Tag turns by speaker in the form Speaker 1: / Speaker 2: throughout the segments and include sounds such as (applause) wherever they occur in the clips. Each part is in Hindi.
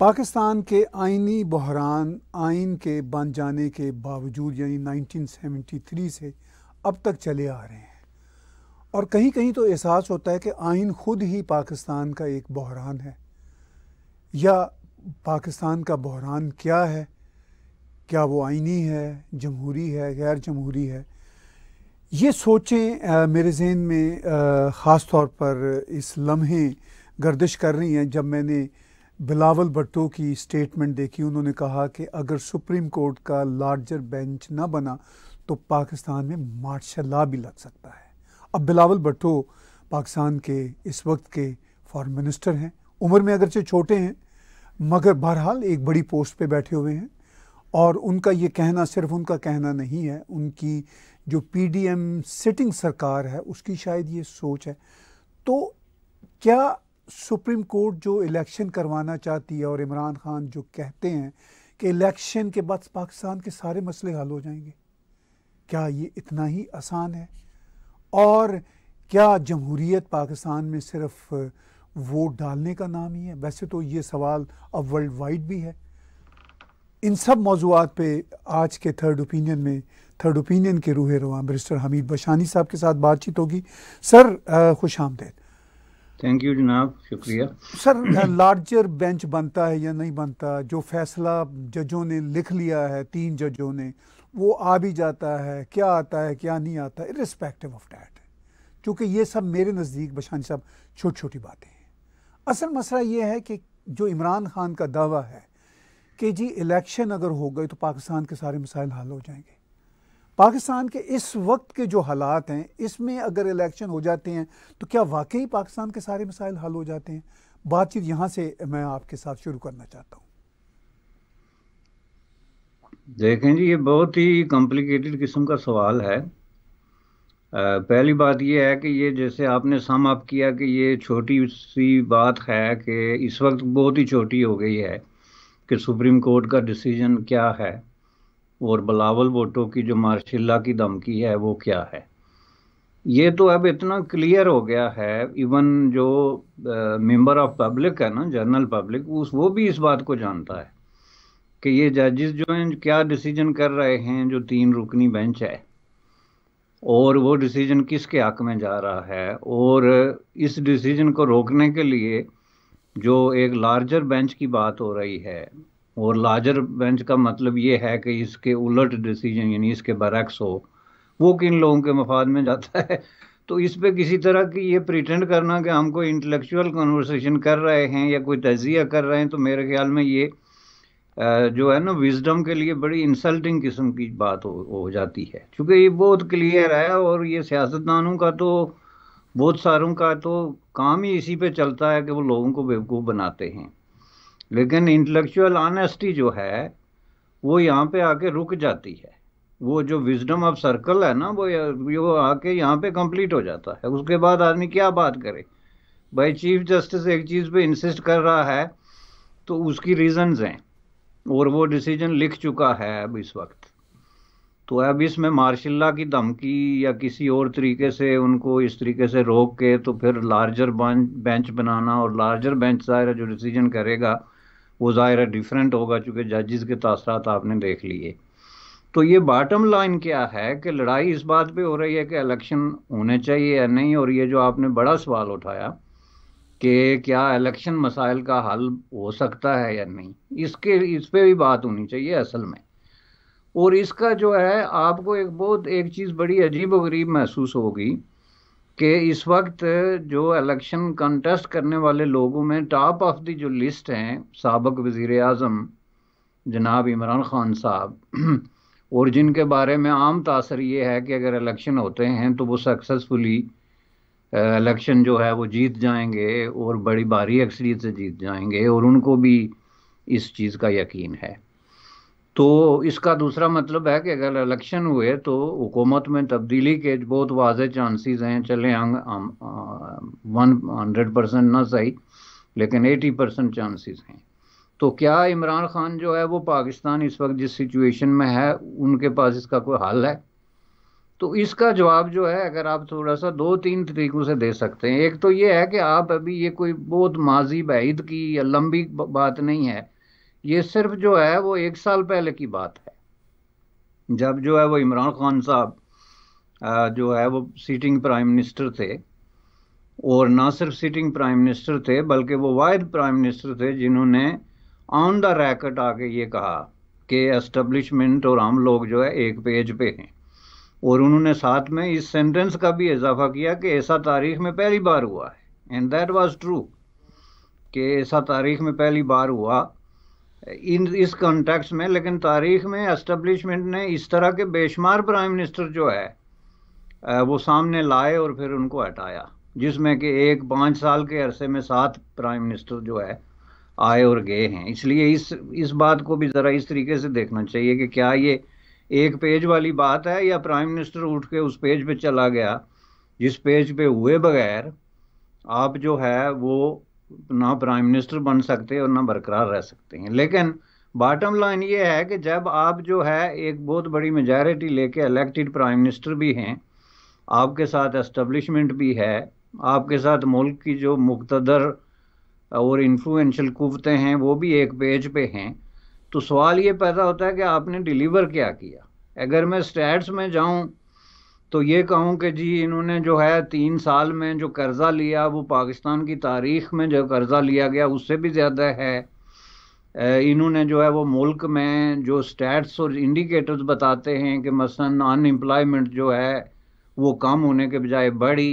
Speaker 1: पाकिस्तान के आइनी बहरान आइन के बन जाने के बावजूद यानी 1973 से अब तक चले आ रहे हैं और कहीं कहीं तो एहसास होता है कि आइन खुद ही पाकिस्तान का एक बहरान है या पाकिस्तान का बहरान क्या है क्या वो आइनी है जमहूरी है गैर जमहूरी है ये सोचें आ, मेरे जहन में ख़ास तौर पर इस लम्हे गर्दिश कर रही हैं जब मैंने बिलावल भट्टो की स्टेटमेंट देखी उन्होंने कहा कि अगर सुप्रीम कोर्ट का लार्जर बेंच ना बना तो पाकिस्तान में मार्शल ला भी लग सकता है अब बिलावल भट्टो पाकिस्तान के इस वक्त के फॉरेन मिनिस्टर हैं उम्र में अगरचे छोटे हैं मगर बहरहाल एक बड़ी पोस्ट पे बैठे हुए हैं और उनका ये कहना सिर्फ उनका कहना नहीं है उनकी जो पीडीएम सिटिंग सरकार है उसकी शायद ये सोच है तो क्या सुप्रीम कोर्ट जो इलेक्शन करवाना चाहती है और इमरान खान जो कहते हैं कि इलेक्शन के बाद पाकिस्तान के सारे मसले हल हो जाएंगे क्या ये इतना ही आसान है और क्या जमहूरीत पाकिस्तान में सिर्फ वोट डालने का नाम ही है वैसे तो ये सवाल अब वर्ल्ड वाइड भी है इन सब मौजूद पे आज के थर्ड ओपिनियन में थर्ड ओपिनियन के रूह रवान बरिस्टर हमीद बशानी साहब के साथ बातचीत होगी सर खुश आमदेद
Speaker 2: थैंक यू जनाब शुक्रिया
Speaker 1: सर लार्जर बेंच बनता है या नहीं बनता जो फैसला जजों ने लिख लिया है तीन जजों ने वो आ भी जाता है क्या आता है क्या नहीं आता है इरिस्पेक्टिव ऑफ डैट क्योंकि ये सब मेरे नज़दीक बशान साहब छोटी छोटी बातें हैं असल मसला ये है कि जो इमरान खान का दावा है कि जी इलेक्शन अगर हो गए तो पाकिस्तान के सारे मसाइल हल हो जाएंगे पाकिस्तान के इस वक्त के जो हालात हैं इसमें अगर इलेक्शन हो जाते हैं तो क्या वाकई पाकिस्तान के सारे मसाइल हल हो जाते हैं बातचीत यहाँ से मैं आपके साथ शुरू करना चाहता हूँ
Speaker 2: देखें जी ये बहुत ही कॉम्प्लिकेटेड किस्म का सवाल है पहली बात यह है कि ये जैसे आपने सम अप किया कि ये छोटी सी बात है कि इस वक्त बहुत ही छोटी हो गई है कि सुप्रीम कोर्ट का डिसीजन क्या है और बलावल भुट्टो की जो मार्शिला की धमकी है वो क्या है ये तो अब इतना क्लियर हो गया है इवन जो मेंबर ऑफ पब्लिक है ना जनरल पब्लिक उस वो भी इस बात को जानता है कि ये जजेस जो हैं क्या डिसीजन कर रहे हैं जो तीन रुकनी बेंच है और वो डिसीजन किसके हक में जा रहा है और इस डिसीजन को रोकने के लिए जो एक लार्जर बेंच की बात हो रही है और लार्जर बेंच का मतलब ये है कि इसके उलट डिसीजन यानी इसके बरक्स हो वो किन लोगों के मफाद में जाता है तो इस पर किसी तरह की ये प्रिटेंड करना कि हम कोई इंटेलेक्चुअल कन्वर्सेशन कर रहे हैं या कोई तजिया कर रहे हैं तो मेरे ख्याल में ये जो है ना विजडम के लिए बड़ी इंसल्टिंग किस्म की बात हो, हो जाती है क्योंकि ये बहुत क्लियर है और ये सियासतदानों का तो बहुत सारों का तो काम ही इसी पे चलता है कि वो लोगों को बेवकूफ़ बनाते हैं लेकिन इंटेलेक्चुअल ऑनेस्टी जो है वो यहाँ पे आके रुक जाती है वो जो विजडम ऑफ सर्कल है ना वो वो आके यहाँ पे कंप्लीट हो जाता है उसके बाद आदमी क्या बात करे भाई चीफ जस्टिस एक चीज़ पे इंसिस्ट कर रहा है तो उसकी रीजंस हैं और वो डिसीजन लिख चुका है अब इस वक्त तो अब इसमें मार्शल्ला की धमकी या किसी और तरीके से उनको इस तरीके से रोक के तो फिर लार्जर बेंच बनाना और लार्जर बेंच सारा जो डिसीजन करेगा वो ज़ाहिर डिफरेंट होगा चूँकि जजेस के तसरात आपने देख लिए तो ये बॉटम लाइन क्या है कि लड़ाई इस बात पे हो रही है कि इलेक्शन होने चाहिए या नहीं और ये जो आपने बड़ा सवाल उठाया कि क्या इलेक्शन मसाइल का हल हो सकता है या नहीं इसके इस पर भी बात होनी चाहिए असल में और इसका जो है आपको एक बहुत एक चीज़ बड़ी अजीब व गरीब महसूस होगी कि इस वक्त जो इलेक्शन कंटेस्ट करने वाले लोगों में टॉप ऑफ दी जो लिस्ट हैं सबक वज़ी अजम जनाब इमरान ख़ान साहब और जिनके बारे में आम तासर ये है कि अगर इलेक्शन होते हैं तो वो सक्सेसफुली इलेक्शन जो है वो जीत जाएंगे और बड़ी भारी अक्सरियत से जीत जाएंगे और उनको भी इस चीज़ का यकीन है तो इसका दूसरा मतलब है कि अगर इलेक्शन हुए तो हुकूमत में तब्दीली के बहुत वाजे चांसेस हैं चले वन हंड्रेड परसेंट ना सही लेकिन एटी परसेंट चांसेस हैं तो क्या इमरान खान जो है वो पाकिस्तान इस वक्त जिस सिचुएशन में है उनके पास इसका कोई हल है तो इसका जवाब जो है अगर आप थोड़ा सा दो तीन तरीकों से दे सकते हैं एक तो ये है कि आप अभी ये कोई बहुत माजी बईद की लंबी बात नहीं है ये सिर्फ जो है वो एक साल पहले की बात है जब जो है वो इमरान खान साहब जो है वो सीटिंग प्राइम मिनिस्टर थे और ना सिर्फ सीटिंग प्राइम मिनिस्टर थे बल्कि वो वायद प्राइम मिनिस्टर थे जिन्होंने ऑन द रैकेट आके ये कहा कि एस्टेब्लिशमेंट और हम लोग जो है एक पेज पे हैं और उन्होंने साथ में इस सेंटेंस का भी इजाफा किया कि ऐसा तारीख में पहली बार हुआ है एंड दैट वाज ट्रू कि ऐसा तारीख में पहली बार हुआ इन इस कॉन्टेक्स्ट में लेकिन तारीख में एस्टेब्लिशमेंट ने इस तरह के बेशुमार प्राइम मिनिस्टर जो है वो सामने लाए और फिर उनको हटाया जिसमें कि एक पाँच साल के अरसे में सात प्राइम मिनिस्टर जो है आए और गए हैं इसलिए इस इस बात को भी ज़रा इस तरीके से देखना चाहिए कि क्या ये एक पेज वाली बात है या प्राइम मिनिस्टर उठ के उस पेज पे चला गया जिस पेज पे हुए बगैर आप जो है वो ना प्राइम मिनिस्टर बन सकते और ना बरकरार रह सकते हैं लेकिन बॉटम लाइन ये है कि जब आप जो है एक बहुत बड़ी मेजॉरिटी लेके इलेक्टेड प्राइम मिनिस्टर भी हैं आपके साथ एस्टेब्लिशमेंट भी है आपके साथ मुल्क की जो मुख्तर और इन्फ्लुएंशियल कुवतें हैं वो भी एक पेज पे हैं तो सवाल ये पैदा होता है कि आपने डिलीवर क्या किया अगर मैं स्टैट्स में जाऊं तो ये कहूँ कि जी इन्होंने जो है तीन साल में जो कर्ज़ा लिया वो पाकिस्तान की तारीख में जो कर्ज़ा लिया गया उससे भी ज़्यादा है इन्होंने जो है वो मुल्क में जो स्टैट्स और इंडिकेटर्स बताते हैं कि मसलन अनएम्प्लॉयमेंट जो है वो कम होने के बजाय बढ़ी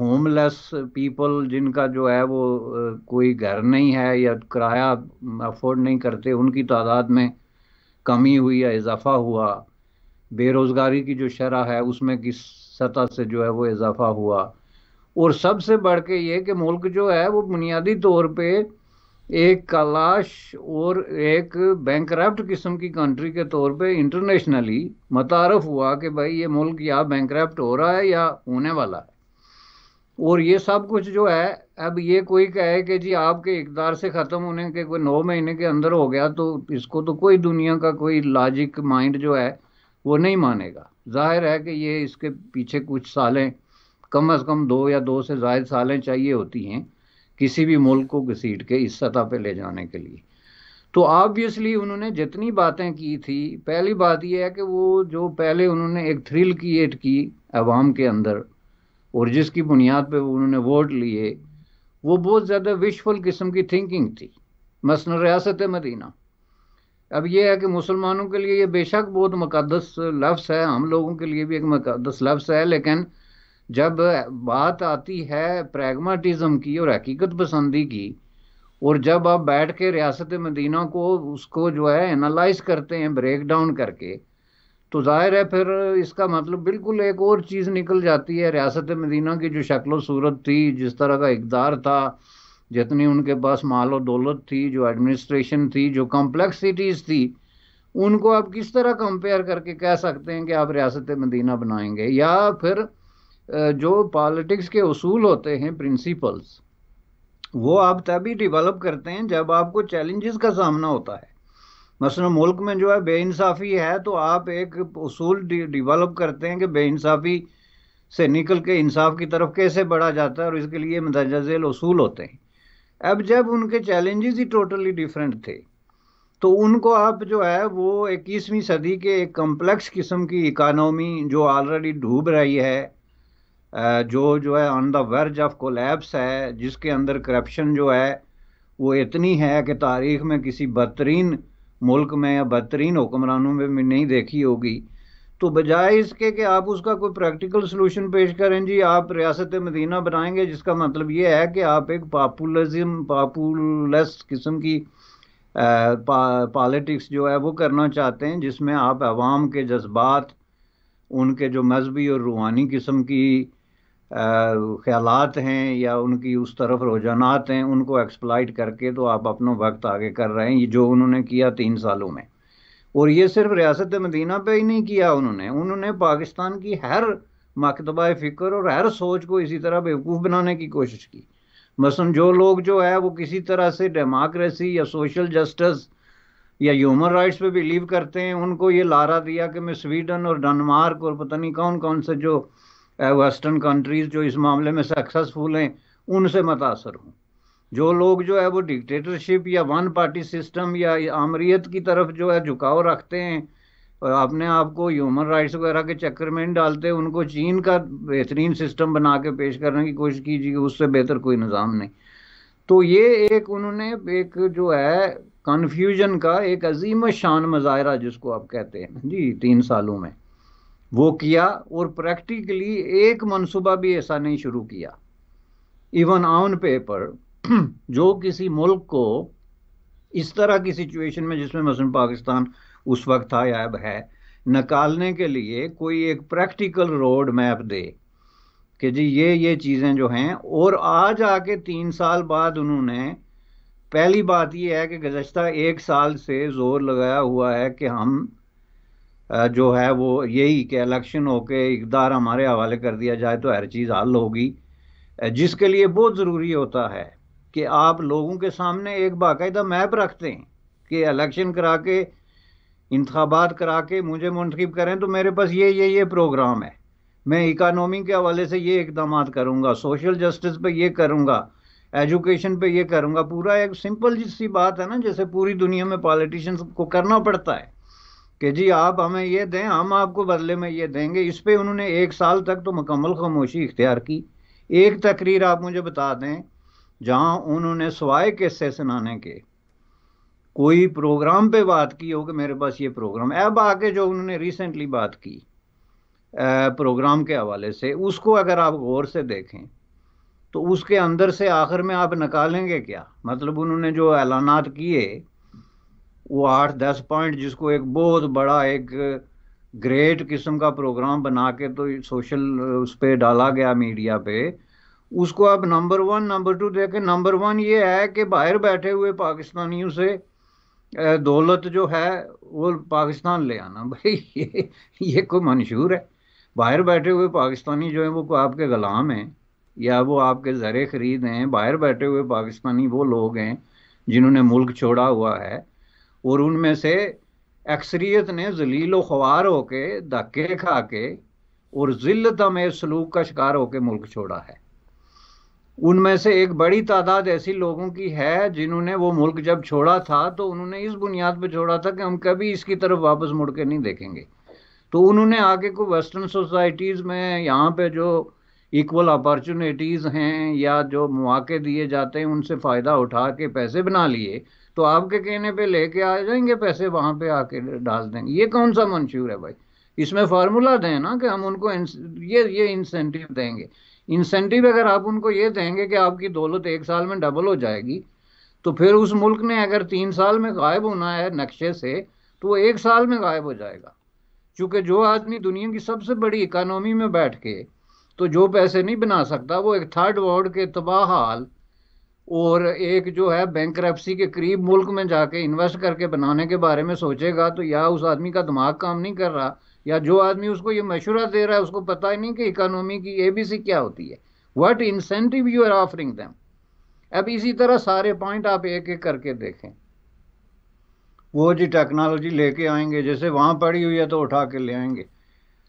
Speaker 2: होमलेस पीपल जिनका जो है वो कोई घर नहीं है या किराया अफोर्ड नहीं करते उनकी तादाद में कमी हुई या इजाफा हुआ बेरोज़गारी की जो शरह है उसमें किस सतह से जो है वो इजाफा हुआ और सबसे बढ़ के ये कि मुल्क जो है वो बुनियादी तौर पे एक कलाश और एक बैंक किस्म की कंट्री के तौर पे इंटरनेशनली मतारफ हुआ कि भाई ये मुल्क या बैंक हो रहा है या होने वाला है और ये सब कुछ जो है अब ये कोई कहे कि जी आपके इकदार से ख़त्म होने के कोई नौ महीने के अंदर हो गया तो इसको तो कोई दुनिया का कोई लॉजिक माइंड जो है वो नहीं मानेगा जाहिर है कि ये इसके पीछे कुछ सालें कम से कम दो या दो से जायद सालें चाहिए होती हैं किसी भी मुल्क को घसीट के इस सतह पर ले जाने के लिए तो ऑब्वियसली उन्होंने जितनी बातें की थी पहली बात यह है कि वो जो पहले उन्होंने एक थ्रिल क्रिएट की आवाम के अंदर और जिसकी बुनियाद पर उन्होंने वोट लिए वो बहुत ज़्यादा विशफुल किस्म की थिंकिंग थी मसन रियासत मदीना अब ये है कि मुसलमानों के लिए ये बेशक बहुत मुकदस लफ्स है हम लोगों के लिए भी एक मुकदस लफ्स है लेकिन जब बात आती है प्रैग्माटिज़म की और हकीकत पसंदी की और जब आप बैठ के रियासत मदीना को उसको जो है एनालाइज करते हैं ब्रेक डाउन करके तो जाहिर है फिर इसका मतलब बिल्कुल एक और चीज़ निकल जाती है रियासत मदीना की जो शक्ल सूरत थी जिस तरह का इकदार था जितनी उनके पास माल और दौलत थी जो एडमिनिस्ट्रेशन थी जो कॉम्प्लेक्सिटीज़ थी उनको आप किस तरह कंपेयर करके कह सकते हैं कि आप रियासत मदीना बनाएंगे या फिर जो पॉलिटिक्स के असूल होते हैं प्रिंसिपल्स वो आप तभी डिवेलप करते हैं जब आपको चैलेंजेस का सामना होता है मसलन मुल्क में जो है बेइंसाफ़ी है तो आप एक असूल डिवेलप करते हैं कि बेानसाफ़ी से निकल के इंसाफ की तरफ कैसे बढ़ा जाता है और इसके लिए मदरजा झेल असूल होते हैं अब जब उनके चैलेंजेस ही टोटली डिफरेंट थे तो उनको आप जो है वो इक्कीसवीं सदी के एक कम्प्लेक्स किस्म की इकानमी जो ऑलरेडी डूब रही है जो जो है on the verge of collapse है जिसके अंदर करप्शन जो है वो इतनी है कि तारीख में किसी बदतरीन मुल्क में या बदतरीन हुक्मरानों में भी नहीं देखी होगी तो बजाय इसके कि आप उसका कोई प्रैक्टिकल सोल्यूशन पेश करें जी आप रियासत मदीना बनाएंगे जिसका मतलब ये है कि आप एक पापुलजम पापुलस किस्म की पॉलिटिक्स जो है वो करना चाहते हैं जिसमें आप आवाम के जज्बात उनके जो मजहबी और रूहानी किस्म की ख्याल हैं या उनकी उस तरफ रुझानात हैं उनको एक्सप्लाइट करके तो आप अपना वक्त आगे कर रहे हैं ये जो उन्होंने किया तीन सालों में और ये सिर्फ रियासत मदीना पे ही नहीं किया उन्होंने उन्होंने पाकिस्तान की हर मकतबा फ़िक्र और हर सोच को इसी तरह बेवकूफ़ बनाने की कोशिश की मसलन जो लोग जो है वो किसी तरह से डेमोक्रेसी या सोशल जस्टिस या ह्यूमन राइट्स पे बिलीव करते हैं उनको ये लारा दिया कि मैं स्वीडन और डनमार्क और पता नहीं कौन कौन से जो वेस्टर्न कंट्रीज़ जो इस मामले में सक्सेसफुल हैं उनसे मुतासर हूँ जो लोग जो है वो डिक्टेटरशिप या वन पार्टी सिस्टम या आमरीत की तरफ जो है झुकाव रखते हैं अपने आप को ह्यूमन राइट्स वगैरह के चक्कर में नहीं डालते उनको चीन का बेहतरीन सिस्टम बना के पेश करने की कोशिश कीजिए उससे बेहतर कोई निज़ाम नहीं तो ये एक उन्होंने एक जो है कन्फ्यूजन का एक अजीम शान मज़ाहरा जिसको आप कहते हैं जी तीन सालों में वो किया और प्रैक्टिकली एक मनसूबा भी ऐसा नहीं शुरू किया इवन ऑन पेपर जो किसी मुल्क को इस तरह की सिचुएशन में जिसमें मसलन पाकिस्तान उस वक्त था या अब है निकालने के लिए कोई एक प्रैक्टिकल रोड मैप दे कि जी ये ये चीज़ें जो हैं और आज आके तीन साल बाद उन्होंने पहली बात यह है कि गुजशत एक साल से ज़ोर लगाया हुआ है कि हम जो है वो यही कि इलेक्शन होके इकदार हमारे हवाले कर दिया जाए तो हर चीज़ हल होगी जिसके लिए बहुत ज़रूरी होता है कि आप लोगों के सामने एक बाकायदा मैप रखते हैं कि इलेक्शन करा के इंतबात करा के मुझे मुंतखब करें तो मेरे पास ये ये ये प्रोग्राम है मैं इकानमी के हवाले से ये इकदाम करूँगा सोशल जस्टिस पर ये करूँगा एजुकेशन पे ये करूँगा पूरा एक सिंपल जिस सी बात है ना जैसे पूरी दुनिया में पॉलिटिशियंस को करना पड़ता है कि जी आप हमें ये दें हम आपको बदले में ये देंगे इस पर उन्होंने एक साल तक तो मुकम्मल खामोशी इख्तियार की एक तकरीर आप मुझे बता दें जहां उन्होंने सवाए किस्से सुनाने के कोई प्रोग्राम पे बात की हो कि मेरे पास ये प्रोग्राम अब आके जो उन्होंने रिसेंटली बात की प्रोग्राम के हवाले से उसको अगर आप गौर से देखें तो उसके अंदर से आखिर में आप निकालेंगे क्या मतलब उन्होंने जो ऐलानात किए वो आठ दस पॉइंट जिसको एक बहुत बड़ा एक ग्रेट किस्म का प्रोग्राम बना के तो सोशल उस पर डाला गया मीडिया पे उसको आप नंबर वन नंबर टू देखें नंबर वन ये है कि बाहर बैठे हुए पाकिस्तानियों से दौलत जो है वो पाकिस्तान ले आना (laughs) भाई ये ये कोई मंशहूर है बाहर बैठे हुए पाकिस्तानी जो है वो आपके गुलाम हैं या वो आपके ज़रे ख़रीद हैं बाहर बैठे हुए पाकिस्तानी वो लोग हैं जिन्होंने मुल्क छोड़ा हुआ है और उनमें से अक्सरियत ने जलील ख्वार होके धक्के खा के और ज़िल्लत में सलूक का शिकार होकर मुल्क छोड़ा है उनमें से एक बड़ी तादाद ऐसी लोगों की है जिन्होंने वो मुल्क जब छोड़ा था तो उन्होंने इस बुनियाद पर छोड़ा था कि हम कभी इसकी तरफ वापस मुड़ के नहीं देखेंगे तो उन्होंने आगे को वेस्टर्न सोसाइटीज़ में यहाँ पे जो इक्वल अपॉर्चुनिटीज़ हैं या जो मौके दिए जाते हैं उनसे फ़ायदा उठा के पैसे बना लिए तो आपके कहने पे लेके आ जाएंगे पैसे वहाँ पे आके डाल देंगे ये कौन सा मंशूर है भाई इसमें फार्मूला दें ना कि हम उनको ये ये इंसेंटिव देंगे इंसेंटिव अगर आप उनको ये देंगे कि आपकी दौलत एक साल में डबल हो जाएगी तो फिर उस मुल्क ने अगर तीन साल में गायब होना है नक्शे से तो वो एक साल में गायब हो जाएगा क्योंकि जो आदमी दुनिया की सबसे बड़ी इकानमी में बैठ के तो जो पैसे नहीं बना सकता वो एक थर्ड वर्ल्ड के तबाह हाल और एक जो है बैंक के करीब मुल्क में जाके इन्वेस्ट करके बनाने के बारे में सोचेगा तो या उस आदमी का दिमाग काम नहीं कर रहा या जो आदमी उसको ये मशुरा दे रहा है उसको पता ही नहीं कि इकोनॉमी की एबीसी क्या होती है what incentive you are offering them अब इसी तरह सारे पॉइंट आप एक एक करके देखें वो जी टेक्नोलॉजी लेके आएंगे जैसे वहाँ पड़ी हुई है तो उठा के ले आएंगे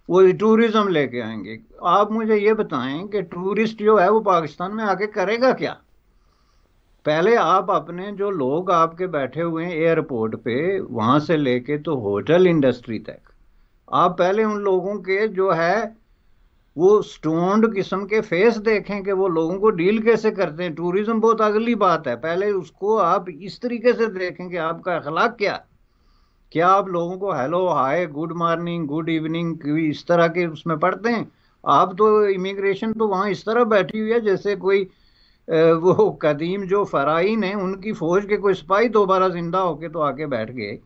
Speaker 2: वो टूरिज़्म लेके आएंगे आप मुझे ये बताएं कि टूरिस्ट जो है वो पाकिस्तान में आके करेगा क्या पहले आप अपने जो लोग आपके बैठे हुए हैं एयरपोर्ट पे वहाँ से लेके तो होटल इंडस्ट्री तक आप पहले उन लोगों के जो है वो स्टोन्ड किस्म के फेस देखें कि वो लोगों को डील कैसे करते हैं टूरिज्म बहुत अगली बात है पहले उसको आप इस तरीके से देखें कि आपका अखलाक क्या क्या आप लोगों को hello hi good morning good evening इस तरह के उसमें पढ़ते हैं आप तो इमिग्रेशन तो वहाँ इस तरह बैठी हुई है जैसे कोई वो कदीम जो फ़राइन है उनकी फ़ौज के कोई सिपाही दोबारा ज़िंदा होके तो आके बैठ गए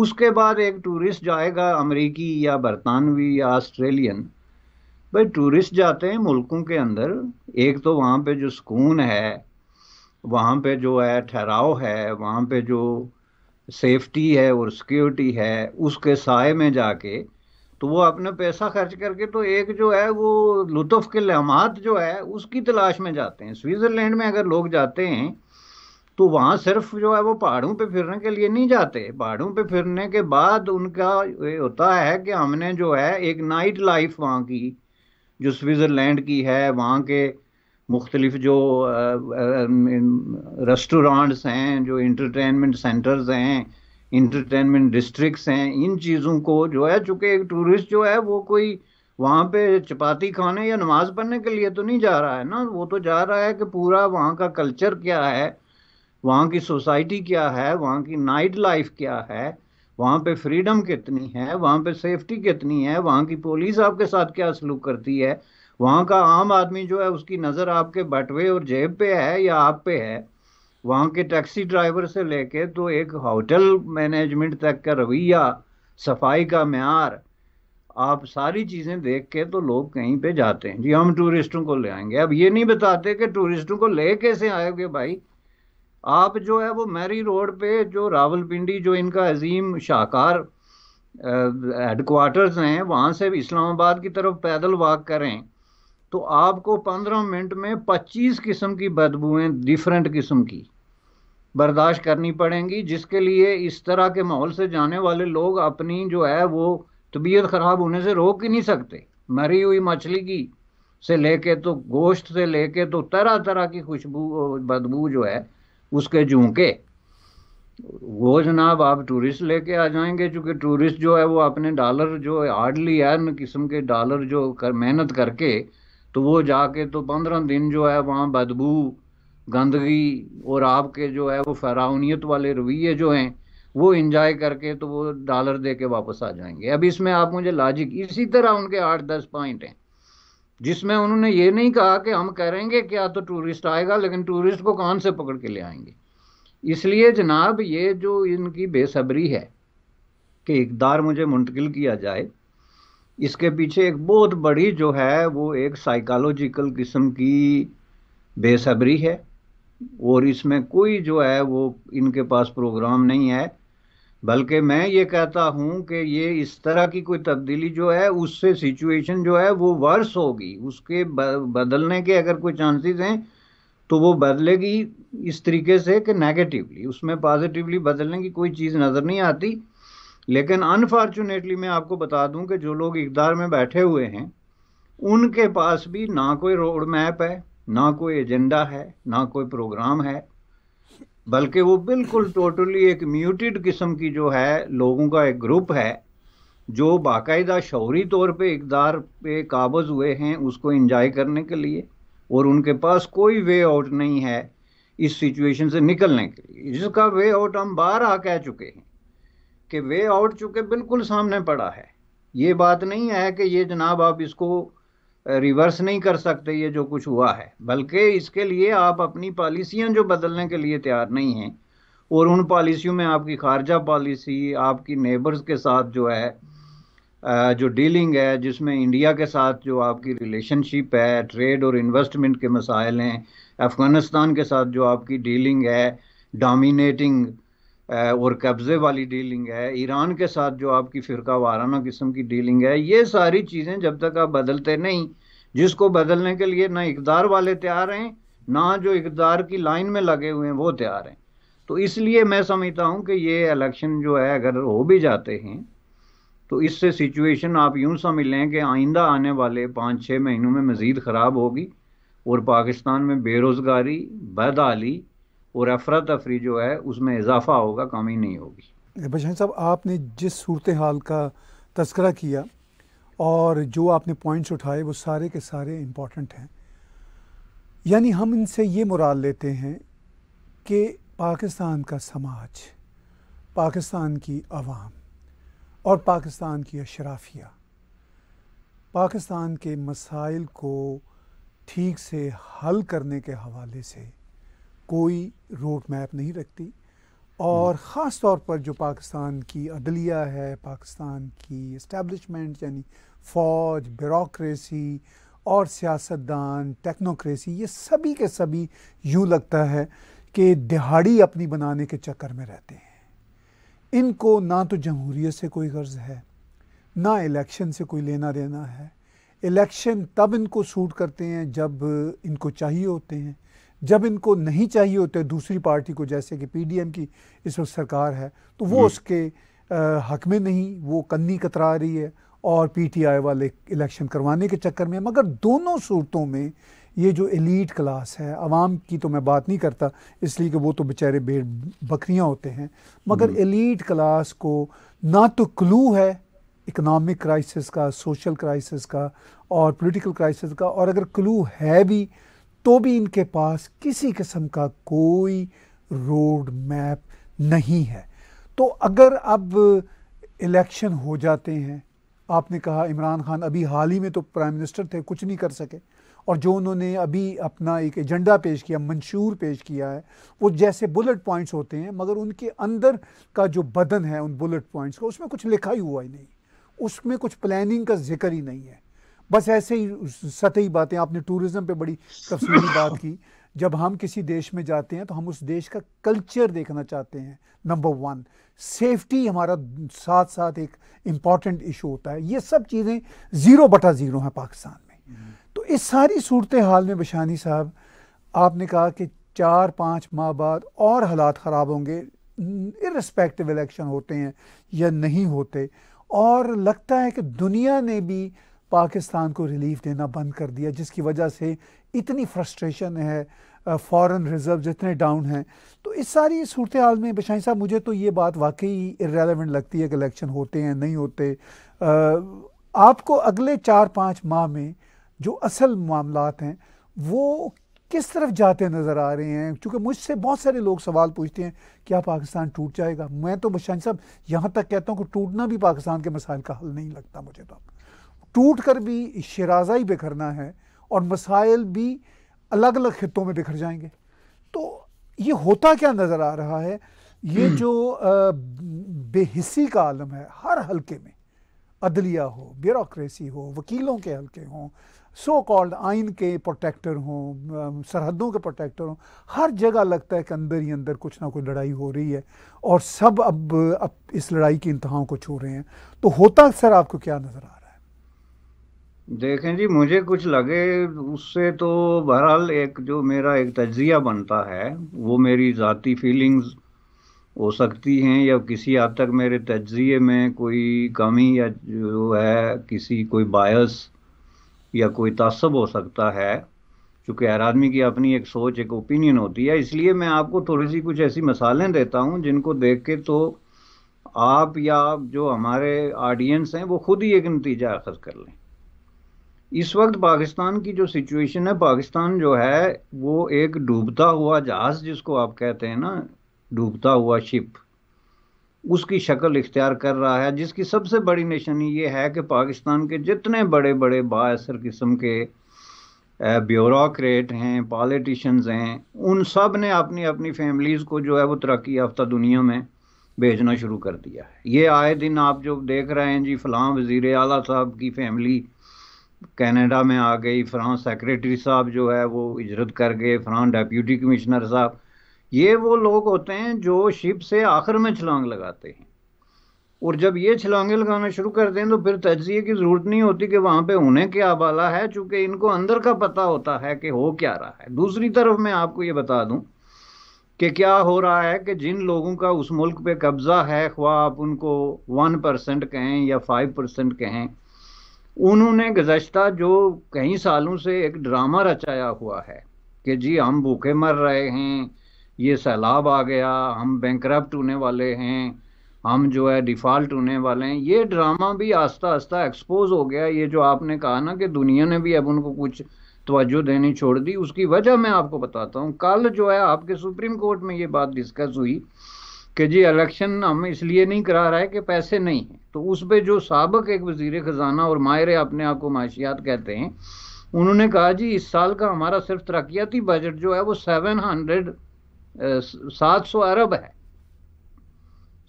Speaker 2: उसके बाद एक टूरिस्ट जाएगा अमेरिकी या बरतानवी या ऑस्ट्रेलियन भाई टूरिस्ट जाते हैं मुल्कों के अंदर एक तो वहाँ पे जो सुकून है वहाँ पे जो है ठहराव है वहाँ पे जो सेफ्टी है और सिक्योरिटी है उसके साय में जाके तो वो अपने पैसा खर्च करके तो एक जो है वो लुत्फ़ के लहमात जो है उसकी तलाश में जाते हैं स्विट्ज़रलैंड में अगर लोग जाते हैं तो वहाँ सिर्फ जो है वो पहाड़ों पे फिरने के लिए नहीं जाते पहाड़ों पे फिरने के बाद उनका ये होता है कि हमने जो है एक नाइट लाइफ वहाँ की जो स्विट्ज़रलैंड की है वहाँ के मुख्तलिफ जो रेस्टोरेंट्स हैं जो इंटरटेनमेंट सेंटर्स हैं इंटरटेनमेंट डिस्ट्रिक्ट्स हैं इन चीज़ों को जो है चूँकि एक टूरिस्ट जो है वो कोई वहाँ पे चपाती खाने या नमाज पढ़ने के लिए तो नहीं जा रहा है ना वो तो जा रहा है कि पूरा वहाँ का कल्चर क्या है वहाँ की सोसाइटी क्या है वहाँ की नाइट लाइफ क्या है वहाँ पे फ्रीडम कितनी है वहाँ पे सेफ्टी कितनी है वहाँ की पुलिस आपके साथ क्या सलूक करती है वहाँ का आम आदमी जो है उसकी नज़र आपके बटवे और जेब पे है या आप पे है वहाँ के टैक्सी ड्राइवर से लेके तो एक होटल मैनेजमेंट तक का रवैया सफाई का मैार आप सारी चीज़ें देख के तो लोग कहीं पे जाते हैं जी हम टूरिस्टों को ले आएंगे अब ये नहीं बताते कि टूरिस्टों को ले कैसे आएंगे भाई आप जो है वो मैरी रोड पे जो रावलपिंडी जो इनका अजीम शाहकार हेडकोार्टर्स हैं वहाँ से इस्लामाबाद की तरफ पैदल वॉक करें तो आपको पंद्रह मिनट में पच्चीस किस्म की बदबूएं डिफरेंट किस्म की बर्दाश्त करनी पड़ेंगी जिसके लिए इस तरह के माहौल से जाने वाले लोग अपनी जो है वो तबीयत ख़राब होने से रोक ही नहीं सकते मरी हुई मछली की से लेके तो गोश्त से लेके तो तरह तरह की खुशबू बदबू जो है उसके झूके वो जनाब आप टूरिस्ट लेके आ जाएंगे क्योंकि टूरिस्ट जो है वो अपने डॉलर जो हार्डली अर्न किस्म के डॉलर जो कर मेहनत करके तो वो जाके तो पंद्रह दिन जो है वहाँ बदबू गंदगी और आपके जो है वो फराउनीत वाले रवैये जो हैं वो इंजॉय करके तो वो डॉलर दे के वापस आ जाएंगे अब इसमें आप मुझे लॉजिक इसी तरह उनके आठ दस पॉइंट हैं जिसमें उन्होंने ये नहीं कहा कि हम करेंगे क्या तो टूरिस्ट आएगा लेकिन टूरिस्ट को कौन से पकड़ के ले आएंगे इसलिए जनाब ये जो इनकी बेसब्री है कि इकदार मुझे मुंतकिल किया जाए इसके पीछे एक बहुत बड़ी जो है वो एक साइकोलॉजिकल किस्म की बेसब्री है और इसमें कोई जो है वो इनके पास प्रोग्राम नहीं है बल्कि मैं ये कहता हूँ कि ये इस तरह की कोई तब्दीली जो है उससे सिचुएशन जो है वो वर्स होगी उसके बदलने के अगर कोई चांसेस हैं तो वो बदलेगी इस तरीके से कि नेगेटिवली उसमें पॉजिटिवली बदलने की कोई चीज़ नज़र नहीं आती लेकिन अनफॉर्चुनेटली मैं आपको बता दूं कि जो लोग इकदार में बैठे हुए हैं उनके पास भी ना कोई रोड मैप है ना कोई एजेंडा है ना कोई प्रोग्राम है बल्कि वो बिल्कुल टोटली एक म्यूटेड किस्म की जो है लोगों का एक ग्रुप है जो बाकायदा शौरी तौर पे इकदार पे काबज हुए हैं उसको इंजॉय करने के लिए और उनके पास कोई वे आउट नहीं है इस सिचुएशन से निकलने के लिए जिसका वे आउट हम बाहर आ कह चुके हैं कि वे आउट चुके बिल्कुल सामने पड़ा है ये बात नहीं है कि ये जनाब आप इसको रिवर्स नहीं कर सकते ये जो कुछ हुआ है बल्कि इसके लिए आप अपनी पॉलिसियां जो बदलने के लिए तैयार नहीं हैं और उन पॉलिसियों में आपकी खारजा पॉलिसी आपकी नेबर्स के साथ जो है जो डीलिंग है जिसमें इंडिया के साथ जो आपकी रिलेशनशिप है ट्रेड और इन्वेस्टमेंट के मसाइल हैं अफ़गानिस्तान के साथ जो आपकी डीलिंग है डोमिनेटिंग और कब्ज़े वाली डीलिंग है ईरान के साथ जो आपकी फ़िरका वाराना किस्म की डीलिंग है ये सारी चीज़ें जब तक आप बदलते नहीं जिसको बदलने के लिए ना इकदार वाले तैयार हैं ना जो इकदार की लाइन में लगे हुए हैं वो तैयार हैं तो इसलिए मैं समझता हूँ कि ये इलेक्शन जो है अगर हो भी जाते हैं तो इससे सिचुएशन आप यूं समझ लें कि आइंदा आने वाले पाँच छः महीनों में मज़ीद ख़राब होगी और पाकिस्तान में बेरोज़गारी बदहाली और अफरा तफरी जो है उसमें इजाफा होगा कमी नहीं होगी
Speaker 1: बशन साहब आपने जिस सूरत हाल का तस्करा किया और जो आपने पॉइंट्स उठाए वो सारे के सारे इम्पॉर्टेंट हैं यानी हम इनसे ये मुराद लेते हैं कि पाकिस्तान का समाज पाकिस्तान की आवाम और पाकिस्तान की अशराफिया पाकिस्तान के मसाइल को ठीक से हल करने के हवाले से कोई रोड मैप नहीं रखती और हम्म। ख़ास तौर पर जो पाकिस्तान की अदलिया है पाकिस्तान की इस्टेबलिशमेंट यानी फ़ौज ब्यूरोसी और सियासतदान टेक्नोक्रेसी ये सभी के सभी यूँ लगता है कि दिहाड़ी अपनी बनाने के चक्कर में रहते हैं इनको ना तो जमहूरीत से कोई गर्ज है ना इलेक्शन से कोई लेना देना है इलेक्शन तब इनको सूट करते हैं जब इनको चाहिए होते हैं जब इनको नहीं चाहिए होते दूसरी पार्टी को जैसे कि पीडीएम की इस वक्त सरकार है तो वो उसके हक में नहीं वो कन्नी कतरा रही है और पीटीआई वाले इलेक्शन करवाने के चक्कर में मगर दोनों सूरतों में ये जो एलीट क्लास है आवाम की तो मैं बात नहीं करता इसलिए कि वो तो बेचारे बेड़ बकरियाँ होते हैं मगर एलीट हम्म। क्लास को ना तो क्लू है इकनॉमिक क्राइसिस का सोशल क्राइसिस का और पॉलिटिकल क्राइसिस का और अगर क्लू है भी तो भी इनके पास किसी किस्म का कोई रोड मैप नहीं है तो अगर अब इलेक्शन हो जाते हैं आपने कहा इमरान खान अभी हाल ही में तो प्राइम मिनिस्टर थे कुछ नहीं कर सके और जो उन्होंने अभी अपना एक एजेंडा पेश किया मंशूर पेश किया है वो जैसे बुलेट पॉइंट्स होते हैं मगर उनके अंदर का जो बदन है उन बुलेट पॉइंट्स का उसमें कुछ लिखा ही हुआ ही नहीं उसमें कुछ प्लानिंग का जिक्र ही नहीं है बस ऐसे ही सतही बातें आपने टूरिज़्म पे बड़ी तफसीली (coughs) बात की जब हम किसी देश में जाते हैं तो हम उस देश का कल्चर देखना चाहते हैं नंबर वन सेफ्टी हमारा साथ साथ एक इम्पॉर्टेंट इशू होता है ये सब चीज़ें ज़ीरो बटा ज़ीरो हैं पाकिस्तान में हम्म। तो इस सारी सूरत हाल में बशानी साहब आपने कहा कि चार पाँच माह बाद और हालात ख़राब होंगे इरेस्पेक्टिव इलेक्शन होते हैं या नहीं होते और लगता है कि दुनिया ने भी पाकिस्तान को रिलीफ देना बंद कर दिया जिसकी वजह से इतनी फ्रस्ट्रेशन है फॉरेन रिज़र्व जितने डाउन हैं तो इस सारी सूरत हाल में बशाई साहब मुझे तो ये बात वाकई इरेलीवेंट लगती है कि इलेक्शन होते हैं नहीं होते आपको अगले चार पाँच माह में जो असल मामला हैं वो किस तरफ जाते नज़र आ रहे हैं क्योंकि मुझसे बहुत सारे लोग सवाल पूछते हैं क्या पाकिस्तान टूट जाएगा मैं तो बशान साहब यहाँ तक कहता हूँ कि टूटना भी पाकिस्तान के मसाइल का हल नहीं लगता मुझे तो टूट कर भी शराजाई बिखरना है और मसाइल भी अलग अलग खितों में बिखर जाएंगे तो ये होता क्या नज़र आ रहा है ये जो बेहिसी का आलम है हर हल्के में अदलिया हो ब्यूरोसी हो वकीलों के हल्के हों सो कॉल्ड आइन के प्रोटेक्टर हों सरहदों के प्रोटेक्टर हों हर जगह लगता है कि अंदर ही अंदर कुछ ना कुछ लड़ाई हो रही है और सब अब अब इस लड़ाई के इंतहाओं को छू रहे हैं तो होता सर आपको क्या नज़र आ रहा है
Speaker 2: देखें जी मुझे कुछ लगे उससे तो बहरहाल एक जो मेरा एक तजिया बनता है वो मेरी ज़ाती फीलिंग्स हो सकती हैं या किसी हद तक मेरे तजिए में कोई कमी या जो है किसी कोई बायस या कोई तसब हो सकता है चूँकि हर आदमी की अपनी एक सोच एक ओपिनियन होती है इसलिए मैं आपको थोड़ी सी कुछ ऐसी मसालें देता हूँ जिनको देख के तो आप या जो हमारे ऑडियंस हैं वो खुद ही एक नतीजा अखज कर लें इस वक्त पाकिस्तान की जो सिचुएशन है पाकिस्तान जो है वो एक डूबता हुआ जहाज जिसको आप कहते हैं ना डूबता हुआ शिप उसकी शक्ल इख्तियार कर रहा है जिसकी सबसे बड़ी निशानी ये है कि पाकिस्तान के जितने बड़े बड़े बासर किस्म के ब्यूरोक्रेट हैं पॉलिटिशन्स हैं उन सब ने अपनी अपनी फैमिलीज़ को जो है वो तरक्की याफ्ता दुनिया में भेजना शुरू कर दिया है ये आए दिन आप जो देख रहे हैं जी फ़लाँ वज़ी अला साहब की फ़ैमिली कनाडा में आ गई फ्रांस सेक्रेटरी साहब जो है वो इजरत कर गए फ्रांस डेप्यूटी कमिश्नर साहब ये वो लोग होते हैं जो शिप से आखिर में छलांग लगाते हैं और जब ये छलांगे लगाना शुरू कर दें तो फिर तजिए की ज़रूरत नहीं होती कि वहां पे उन्हें क्या वाला है चूंकि इनको अंदर का पता होता है कि हो क्या रहा है दूसरी तरफ मैं आपको ये बता दूँ कि क्या हो रहा है कि जिन लोगों का उस मुल्क पे कब्ज़ा है ख्वा आप उनको वन परसेंट कहें या फाइव परसेंट कहें उन्होंने गुजशत जो कई सालों से एक ड्रामा रचाया हुआ है कि जी हम भूखे मर रहे हैं ये सैलाब आ गया हम बैंक होने वाले हैं हम जो है डिफ़ॉल्ट होने वाले हैं ये ड्रामा भी आस्ता आस्ता एक्सपोज हो गया ये जो आपने कहा ना कि दुनिया ने भी अब उनको कुछ तोज्जो देनी छोड़ दी उसकी वजह मैं आपको बताता हूँ कल जो है आपके सुप्रीम कोर्ट में ये बात डिस्कस हुई कि जी इलेक्शन हम इसलिए नहीं करा रहे कि पैसे नहीं हैं तो उस पर जो सबक एक वजीर ख़जाना और माहिर अपने आप को माशियात कहते हैं उन्होंने कहा जी इस साल का हमारा सिर्फ तरक्याती बजट जो है वो सेवन हंड्रेड सात सौ अरब है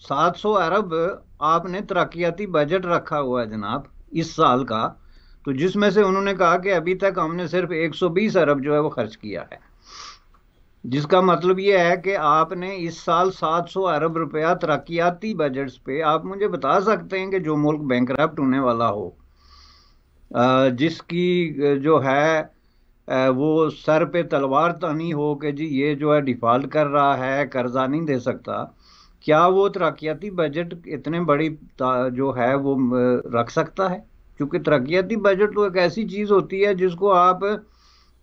Speaker 2: सात सौ अरब आपने तरक्याती बजट रखा हुआ है जनाब इस साल का तो जिसमें से उन्होंने कहा कि अभी तक हमने सिर्फ एक सौ बीस अरब जो है वो खर्च किया है जिसका मतलब ये है कि आपने इस साल 700 अरब रुपया तरक्याती बजट्स पे आप मुझे बता सकते हैं कि जो मुल्क बैंक होने वाला हो जिसकी जो है वो सर पे तलवार तनी हो कि जी ये जो है डिफ़ॉल्ट कर रहा है कर्जा नहीं दे सकता क्या वो तरक्याती बजट इतने बड़ी जो है वो रख सकता है क्योंकि तरक्याती बजट तो एक ऐसी चीज़ होती है जिसको आप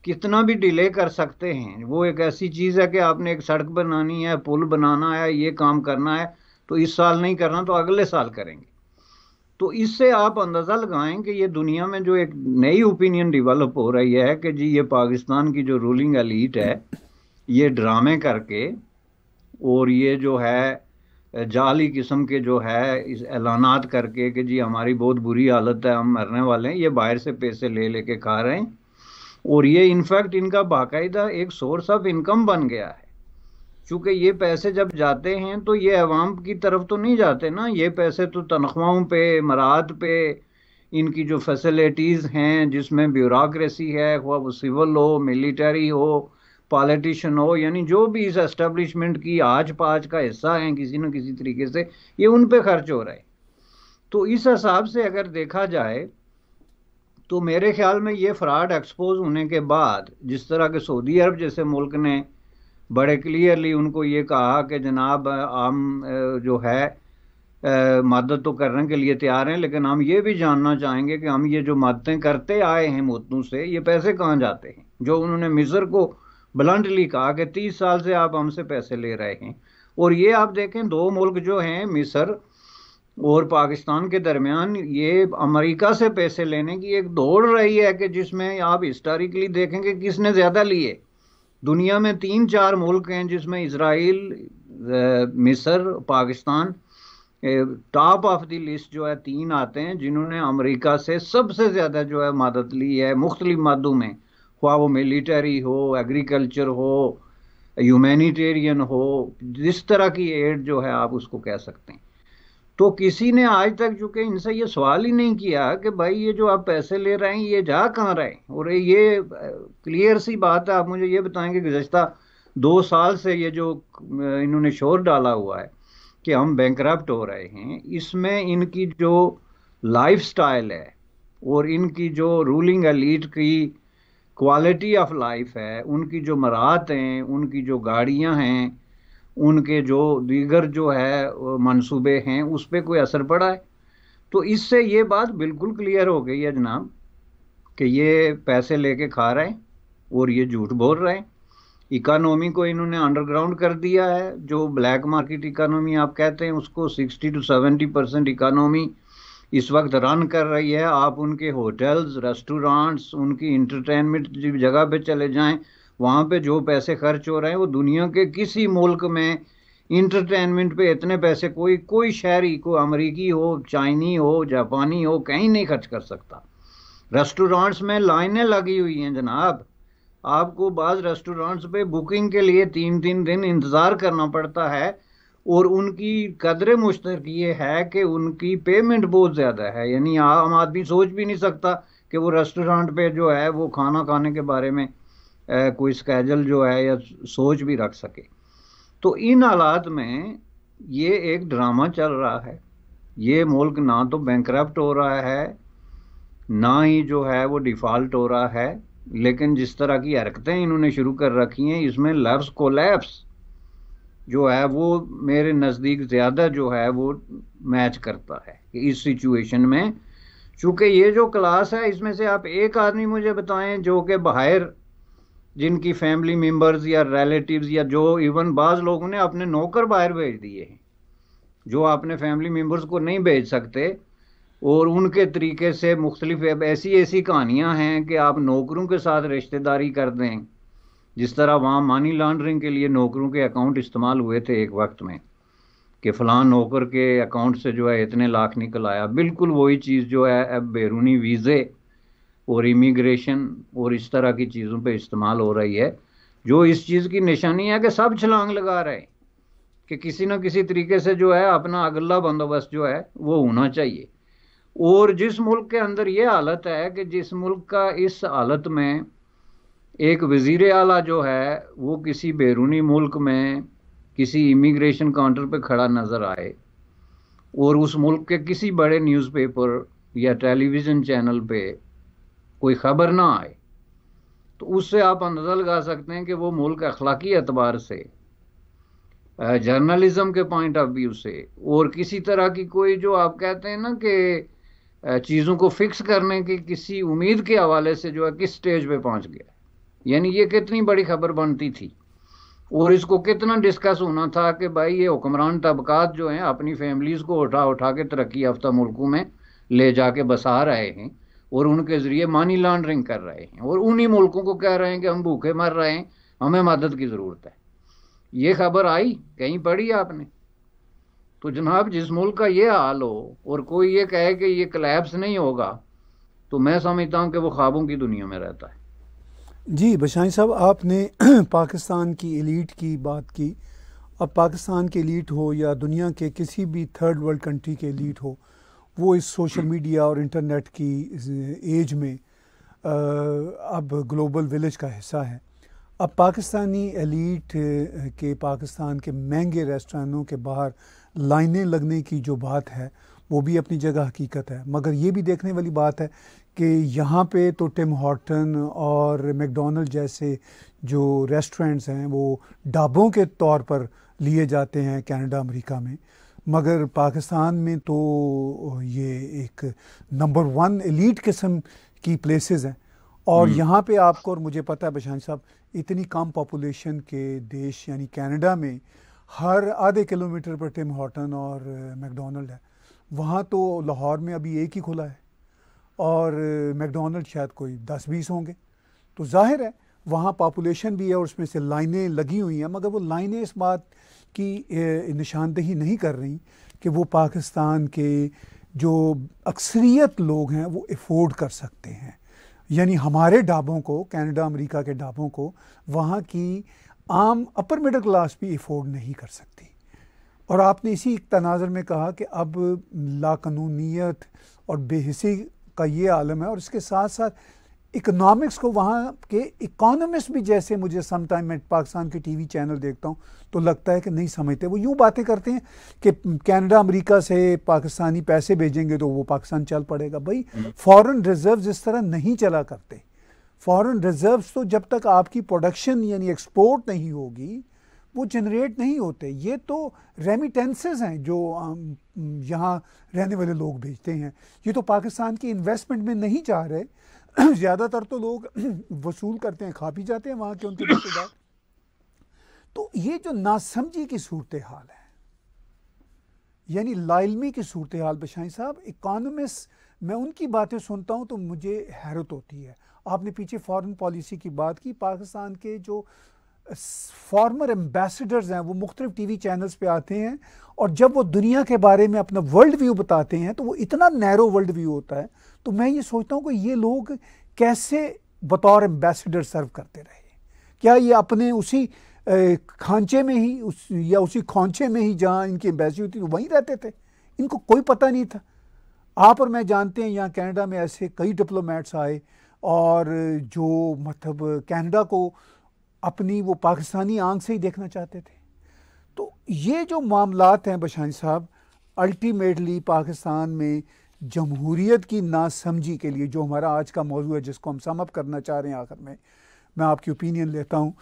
Speaker 2: कितना भी डिले कर सकते हैं वो एक ऐसी चीज़ है कि आपने एक सड़क बनानी है पुल बनाना है ये काम करना है तो इस साल नहीं करना तो अगले साल करेंगे तो इससे आप अंदाज़ा लगाएं कि ये दुनिया में जो एक नई ओपिनियन डेवलप हो रही है कि जी ये पाकिस्तान की जो रूलिंग एलिट है ये ड्रामे करके और ये जो है जाली किस्म के जो है इस ऐलानात करके कि जी हमारी बहुत बुरी हालत है हम मरने वाले हैं ये बाहर से पैसे ले लेके खा रहे हैं और ये इनफैक्ट इनका बाकायदा एक सोर्स ऑफ इनकम बन गया है क्योंकि ये पैसे जब जाते हैं तो ये अवाम की तरफ तो नहीं जाते ना ये पैसे तो तनख्वाहों पे मराहत पे इनकी जो फैसिलिटीज़ हैं जिसमें ब्यूरोसी है वह वो सिविल हो मिलिट्री हो पॉलिटिशन हो यानी जो भी इस एस्टेब्लिशमेंट की आज पाज का हिस्सा हैं किसी न किसी तरीके से ये उन पर खर्च हो रहा है तो इस हिसाब से अगर देखा जाए तो मेरे ख्याल में ये फ्रॉड एक्सपोज होने के बाद जिस तरह के सऊदी अरब जैसे मुल्क ने बड़े क्लियरली उनको ये कहा कि जनाब हम जो है मदद तो करने के लिए तैयार हैं लेकिन हम ये भी जानना चाहेंगे कि हम ये जो मदतें करते आए हैं मोतू से ये पैसे कहाँ जाते हैं जो उन्होंने मिस्र को ब्लंटली कहा कि तीस साल से आप हमसे पैसे ले रहे हैं और ये आप देखें दो मुल्क जो हैं मिस्र और पाकिस्तान के दरमियान ये अमेरिका से पैसे लेने की एक दौड़ रही है कि जिसमें आप हिस्टोरिकली देखेंगे किसने ज़्यादा लिए दुनिया में तीन चार मुल्क हैं जिसमें इसराइल मिस्र Pakistan top of the list जो है तीन आते हैं जिन्होंने अमेरिका से सबसे ज़्यादा जो है मदद ली है मुख्तलि मदों में ख्वा वो मिलिटरी हो एग्रीकल्चर हो ह्यूमैनिटेरियन हो जिस तरह की एड जो है आप उसको कह सकते हैं तो किसी ने आज तक चूंकि इनसे ये सवाल ही नहीं किया कि भाई ये जो आप पैसे ले रहे हैं ये जा कहाँ रहे हैं और ये क्लियर सी बात है आप मुझे ये बताएं कि गुजशत दो साल से ये जो इन्होंने शोर डाला हुआ है कि हम बैंक हो रहे हैं इसमें इनकी जो लाइफ स्टाइल है और इनकी जो रूलिंग एलीट की क्वालिटी ऑफ लाइफ है उनकी जो मराहत हैं उनकी जो गाड़ियाँ हैं उनके जो दीगर जो है मंसूबे हैं उस पर कोई असर पड़ा है तो इससे ये बात बिल्कुल क्लियर हो गई है जनाब कि ये पैसे लेके खा रहे हैं और ये झूठ बोल रहे हैं इकानॉमी को इन्होंने अंडरग्राउंड कर दिया है जो ब्लैक मार्केट इकानॉमी आप कहते हैं उसको 60 टू 70 परसेंट इकानॉमी इस वक्त रन कर रही है आप उनके होटल्स रेस्टोरेंट्स उनकी इंटरटेनमेंट जगह पे चले जाएं वहाँ पे जो पैसे खर्च हो रहे हैं वो दुनिया के किसी मुल्क में इंटरटेनमेंट पे इतने पैसे कोई कोई शहरी को अमरीकी हो चाइनी हो जापानी हो कहीं नहीं खर्च कर सकता रेस्टोरेंट्स में लाइनें लगी हुई हैं जनाब आपको बाज़ रेस्टोरेंट्स पे बुकिंग के लिए तीन तीन दिन इंतज़ार करना पड़ता है और उनकी कदर मुश्तर ये है कि उनकी पेमेंट बहुत ज़्यादा है यानी आम आदमी सोच भी नहीं सकता कि वो रेस्टोरेंट पे जो है वो खाना खाने के बारे में कोई स्कैजल जो है या सोच भी रख सके तो इन हालात में ये एक ड्रामा चल रहा है ये मुल्क ना तो बैंक हो रहा है ना ही जो है वो डिफ़ॉल्ट हो रहा है लेकिन जिस तरह की हरकतें इन्होंने शुरू कर रखी हैं इसमें लफ्स कोलैप्स जो है वो मेरे नज़दीक ज़्यादा जो है वो मैच करता है कि इस सिचुएशन में चूँकि ये जो क्लास है इसमें से आप एक आदमी मुझे बताएं जो कि बाहर जिनकी फैमिली मेम्बर्स या रिलेटिव्स या जो इवन बाज लोगों ने अपने नौकर बाहर भेज दिए हैं जो अपने फैमिली मेम्बर्स को नहीं भेज सकते और उनके तरीके से मुख्तलिफ ऐसी ऐसी कहानियाँ हैं कि आप नौकरों के साथ रिश्तेदारी कर दें जिस तरह वहाँ मनी लॉन्ड्रिंग के लिए नौकरों के अकाउंट इस्तेमाल हुए थे एक वक्त में कि फ़लाँ नौकर के अकाउंट से जो है इतने लाख निकल आया बिल्कुल वही चीज़ जो है अब बैरूनी वीज़े और इमिग्रेशन और इस तरह की चीज़ों पे इस्तेमाल हो रही है जो इस चीज़ की निशानी है कि सब छलांग लगा रहे हैं कि किसी न किसी तरीके से जो है अपना अगला बंदोबस्त जो है वो होना चाहिए और जिस मुल्क के अंदर ये हालत है कि जिस मुल्क का इस हालत में एक वज़ी अला जो है वो किसी बैरूनी मुल्क में किसी इमिग्रेशन काउंटर पे खड़ा नज़र आए और उस मुल्क के किसी बड़े न्यूज़पेपर या टेलीविज़न चैनल पे कोई खबर ना आए तो उससे आप अंदाज़ा लगा सकते हैं कि वो मुल्क अखलाकी एतबार से जर्नलिज्म के पॉइंट ऑफ व्यू से और किसी तरह की कोई जो आप कहते हैं ना कि चीज़ों को फिक्स करने की किसी उम्मीद के हवाले से जो है किस स्टेज पे पहुंच गया यानी ये कितनी बड़ी खबर बनती थी और इसको कितना डिस्कस होना था कि भाई ये हुक्मरान तबकात जो हैं अपनी फैमिलीज़ को उठा उठा के तरक्की याफ्ता मुल्कों में ले जाके बसा रहे हैं और उनके ज़रिए मनी लॉन्ड्रिंग कर रहे हैं और उन्हीं मुल्कों को कह रहे हैं कि हम भूखे मर रहे हैं हमें मदद की ज़रूरत है ये खबर आई कहीं पढ़ी आपने तो जनाब जिस मुल्क का ये हाल हो और कोई ये कहे कि ये कलेप्स नहीं होगा तो मैं समझता हूँ कि वो ख्वाबों की दुनिया में रहता है
Speaker 1: जी बशाई साहब आपने (clears throat) पाकिस्तान की एलीट की बात की अब पाकिस्तान के एलीट हो या दुनिया के किसी भी थर्ड वर्ल्ड कंट्री के एलीट हो वो इस सोशल मीडिया और इंटरनेट की एज में अब ग्लोबल विलेज का हिस्सा है अब पाकिस्तानी एलीट के पाकिस्तान के महंगे रेस्टोरेंटों के बाहर लाइनें लगने की जो बात है वो भी अपनी जगह हकीकत है मगर ये भी देखने वाली बात है कि यहाँ पे तो टिम हॉटन और मैकडोनल्ड जैसे जो रेस्टोरेंट्स हैं वो डाबों के तौर पर लिए जाते हैं कनाडा अमेरिका में मगर पाकिस्तान में तो ये एक नंबर वन एलीट किस्म की प्लेसेस हैं और हम्म। यहाँ पे आपको और मुझे पता है बशान साहब इतनी कम पॉपुलेशन के देश यानी कनाडा में हर आधे किलोमीटर पर टिम हॉटन और मैकडोनल्ड है वहाँ तो लाहौर में अभी एक ही खुला है और मैकडोनल्ड शायद कोई दस बीस होंगे तो जाहिर है वहाँ पॉपुलेशन भी है और उसमें से लाइनें लगी हुई हैं मगर वो लाइनें इस बात की निशानदेही नहीं कर रही कि वो पाकिस्तान के जो अक्सरियत लोग हैं वो अफोर्ड कर सकते हैं यानी हमारे ढाबों को कनाडा अमेरिका के ढाबों को वहाँ की आम अपर मिडिल क्लास भी अफोर्ड नहीं कर सकती और आपने इसी तनाजर में कहा कि अब लाकानूनीत और बेहसी का ये आलम है और इसके साथ साथ इकोनॉमिक्स को वहाँ के इकोनॉमिस्ट भी जैसे मुझे समटाइम मैं पाकिस्तान के टीवी चैनल देखता हूँ तो लगता है कि नहीं समझते वो यूँ बातें करते हैं कि कनाडा अमेरिका से पाकिस्तानी पैसे भेजेंगे तो वो पाकिस्तान चल पड़ेगा भाई फॉरेन हम्म। रिजर्व्स इस तरह नहीं चला करते फॉरेन रिजर्व्स तो जब तक आपकी प्रोडक्शन यानी एक्सपोर्ट नहीं होगी वो जनरेट नहीं होते ये तो रेमिटेंसेस हैं जो यहाँ रहने वाले लोग भेजते हैं ये तो पाकिस्तान की इन्वेस्टमेंट में नहीं जा रहे (clears throat) ज़्यादातर तो लोग (clears throat) वसूल करते हैं खा भी जाते हैं वहाँ के उनके रिश्तेदार तो ये जो नासमझी की सूरत हाल है यानी लाइलमी की सूरत हाल बशाई साहब इकानमिस्ट मैं उनकी बातें सुनता हूँ तो मुझे हैरत होती है आपने पीछे फॉरेन पॉलिसी की बात की पाकिस्तान के जो फॉर्मर एम्बेसडर्स हैं वो मुख्तलिफ टी वी चैनल्स पर आते हैं और जब वो दुनिया के बारे में अपना वर्ल्ड व्यू बताते हैं तो वो इतना नैरो वर्ल्ड व्यू होता है तो मैं ये सोचता हूँ कि ये लोग कैसे बतौर एम्बेसडर सर्व करते रहे क्या ये अपने उसी खांचे में ही उस या उसी खौचे में ही जहाँ इनकी एम्बेसी होती थी वहीं रहते थे इनको कोई पता नहीं था आप और मैं जानते हैं यहाँ कनाडा में ऐसे कई डिप्लोमेट्स आए और जो मतलब कनाडा को अपनी वो पाकिस्तानी आंख से ही देखना चाहते थे तो ये जो मामलात हैं बशानी साहब अल्टीमेटली पाकिस्तान में जमहूरीत की नासमझी के लिए जो हमारा आज का मौजू है जिसको हम समअप करना चाह रहे हैं आखिर में मैं आपकी ओपिनियन लेता हूँ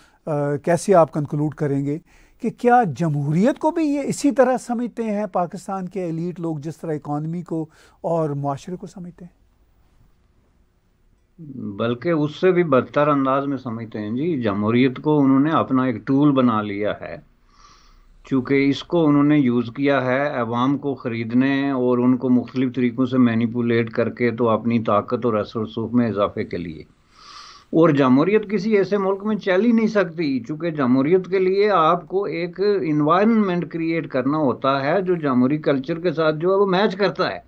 Speaker 1: कैसे आप कंक्लूड करेंगे कि क्या जमहूरीत को भी ये इसी तरह समझते हैं पाकिस्तान के एलिट लोग जिस तरह इकॉनमी को और माशरे को समझते हैं
Speaker 2: बल्कि उससे भी बदतर अंदाज में समझते हैं जी जमहूरीत को उन्होंने अपना एक टूल बना लिया है चूँकि इसको उन्होंने यूज़ किया है अवाम को ख़रीदने और उनको मुख्तलिफ़ तरीक़ों से मैनिपुलेट करके तो अपनी ताकत और असर सूख में इजाफे के लिए और जमहूरीत किसी ऐसे मुल्क में चल ही नहीं सकती चूँकि जमहूरीत के लिए आपको एक इन्वायरमेंट क्रिएट करना होता है जो जमहूरी कल्चर के साथ जो है वो मैच करता है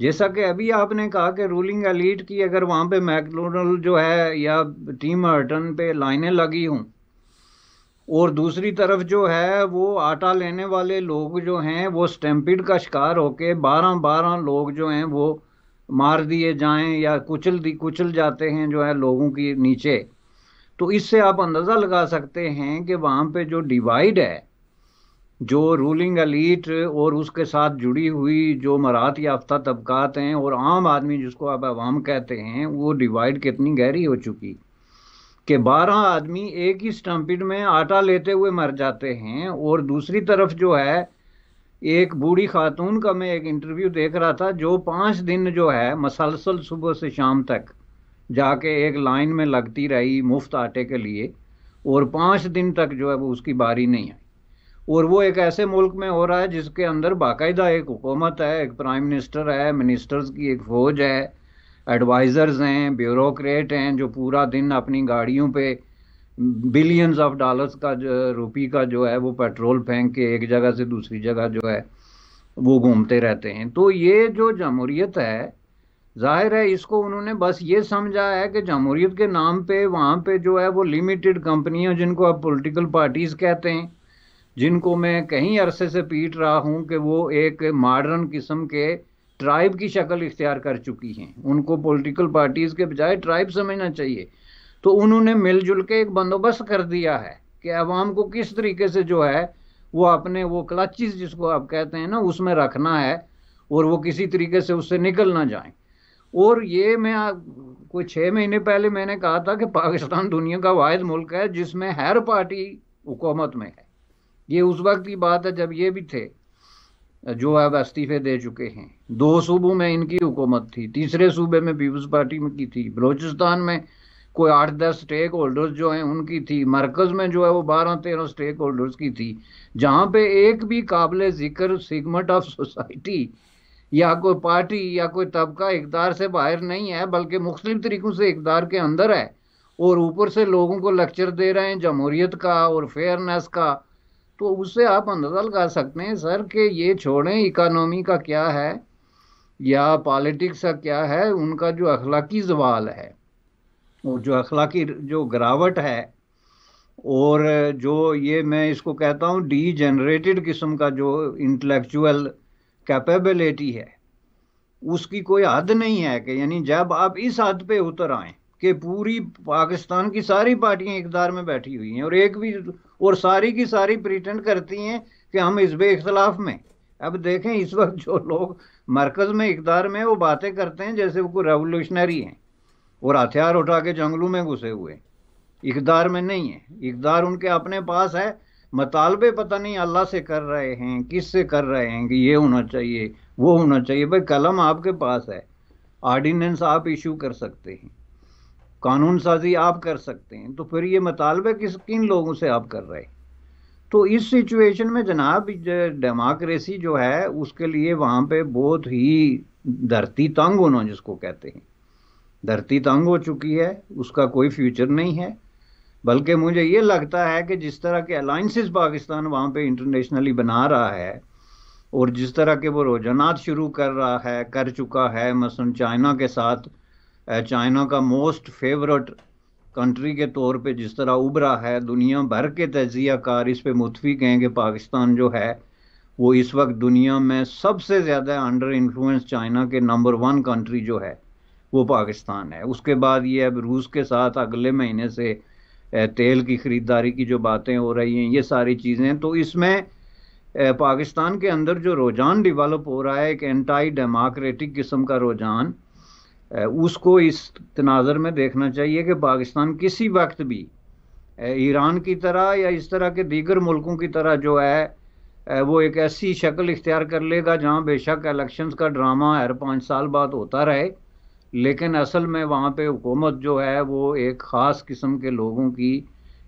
Speaker 2: जैसा कि अभी आपने कहा कि रूलिंग एलीट की अगर वहाँ पे मैकडोनल्ड जो है या टीम हर्टन पे लाइनें लगी हूँ और दूसरी तरफ जो है वो आटा लेने वाले लोग जो हैं वो स्टैम्पिड का शिकार होके बारह बारह लोग जो हैं वो मार दिए जाएं या कुचल दी कुचल जाते हैं जो है लोगों की नीचे तो इससे आप अंदाज़ा लगा सकते हैं कि वहाँ पे जो डिवाइड है जो रूलिंग अलीट और उसके साथ जुड़ी हुई जो मरात याफ्ता तबकात हैं और आम आदमी जिसको आप आवाम कहते हैं वो डिवाइड कितनी गहरी हो चुकी कि बारह आदमी एक ही स्टम्पिड में आटा लेते हुए मर जाते हैं और दूसरी तरफ जो है एक बूढ़ी खातून का मैं एक इंटरव्यू देख रहा था जो पाँच दिन जो है मसलसल सुबह से शाम तक जाके एक लाइन में लगती रही मुफ्त आटे के लिए और पाँच दिन तक जो है वो उसकी बारी नहीं आई और वो एक ऐसे मुल्क में हो रहा है जिसके अंदर बाकायदा एक हुकूमत है एक प्राइम मिनिस्टर है मिनिस्टर्स की एक फ़ौज है एडवाइज़र्स हैं ब्यूरोक्रेट हैं जो पूरा दिन अपनी गाड़ियों पे बिलियंस ऑफ डॉलर्स का जो रुपी का जो है वो पेट्रोल फेंक के एक जगह से दूसरी जगह जो है वो घूमते रहते हैं तो ये जो जमहूरीत है जाहिर है इसको उन्होंने बस ये समझा है कि जमहूरीत के नाम पे वहाँ पे जो है वो लिमिटेड कंपनियाँ जिनको आप पॉलिटिकल पार्टीज़ कहते हैं जिनको मैं कहीं अरसे से पीट रहा हूँ कि वो एक मॉडर्न किस्म के ट्राइब की शक्ल इख्तियार कर चुकी हैं उनको पॉलिटिकल पार्टीज़ के बजाय ट्राइब समझना चाहिए तो उन्होंने मिलजुल के एक बंदोबस्त कर दिया है कि अवाम को किस तरीके से जो है वो अपने वो क्लचिस जिसको आप कहते हैं ना उसमें रखना है और वो किसी तरीके से उससे निकल ना जाए और ये मैं कोई छः महीने पहले मैंने कहा था कि पाकिस्तान दुनिया का वाद मुल्क है जिसमें हर पार्टी हुकूमत में है ये उस वक्त की बात है जब ये भी थे जो अब इस्तीफे दे चुके हैं दो सूबों में इनकी हुकूमत थी तीसरे सूबे में पीपल्स पार्टी की थी बलोचिस्तान में कोई आठ दस स्टेक होल्डर्स जो हैं उनकी थी मरकज़ में जो है वो बारह तेरह स्टेक होल्डर्स की थी जहाँ पे एक भी काबिल जिक्र सिगमेंट ऑफ सोसाइटी या कोई पार्टी या कोई तबका इकदार से बाहर नहीं है बल्कि मुख्तलिफ तरीक़ों से इकदार के अंदर है और ऊपर से लोगों को लेक्चर दे रहे हैं जमहूरीत का और फेयरनेस का तो उससे आप अंदाज़ा लगा सकते हैं सर कि ये छोड़ें इकोनॉमी का क्या है या पॉलिटिक्स का क्या है उनका जो अखलाकी जवाल है और जो अखलाकी जो गिरावट है और जो ये मैं इसको कहता हूँ डी जनरेटेड किस्म का जो इंटेलेक्चुअल कैपेबिलिटी है उसकी कोई हद नहीं है कि यानी जब आप इस हद पे उतर आएँ कि पूरी पाकिस्तान की सारी पार्टियां इकदार में बैठी हुई हैं और एक भी और सारी की सारी प्रिटेंड करती हैं कि हम बे इख्तलाफ में अब देखें इस वक्त जो लोग मरकज में इकदार में वो बातें करते हैं जैसे वो कोई रेवोल्यूशनरी हैं और हथियार उठा के जंगलों में घुसे हुए इकदार में नहीं है इकदार उनके अपने पास है मतालबे पता नहीं अल्लाह से कर रहे हैं किस से कर रहे हैं कि ये होना चाहिए वो होना चाहिए भाई कलम आपके पास है ऑर्डिनेंस आप इशू कर सकते हैं कानून साजी आप कर सकते हैं तो फिर ये मतालबे किस किन लोगों से आप कर रहे हैं तो इस सिचुएशन में जनाब डेमोक्रेसी जो है उसके लिए वहाँ पे बहुत ही धरती तंग होना जिसको कहते हैं धरती तंग हो चुकी है उसका कोई फ्यूचर नहीं है बल्कि मुझे ये लगता है कि जिस तरह के अलाइंसिस पाकिस्तान वहाँ पे इंटरनेशनली बना रहा है और जिस तरह के वो रोजाना शुरू कर रहा है कर चुका है मसलन चाइना के साथ चाइना का मोस्ट फेवरेट कंट्री के तौर पे जिस तरह उभरा है दुनिया भर के तजिया कार इस पे मुतफी हैं कि पाकिस्तान जो है वो इस वक्त दुनिया में सबसे ज़्यादा अंडर इन्फ्लुएंस चाइना के नंबर वन कंट्री जो है वो पाकिस्तान है उसके बाद ये अब रूस के साथ अगले महीने से तेल की ख़रीदारी की जो बातें हो रही हैं ये सारी चीज़ें तो इसमें पाकिस्तान के अंदर जो रुझान डिवेलप हो रहा है एक एंटाई डेमोक्रेटिक किस्म का रुझान उसको इस तनाजर में देखना चाहिए कि पाकिस्तान किसी वक्त भी ईरान की तरह या इस तरह के दीगर मुल्कों की तरह जो है वो एक ऐसी शक्ल इख्तियार कर लेगा जहाँ बेशक इलेक्शंस का ड्रामा हर पाँच साल बाद होता रहे लेकिन असल में वहाँ पे हुकूमत जो है वो एक ख़ास किस्म के लोगों की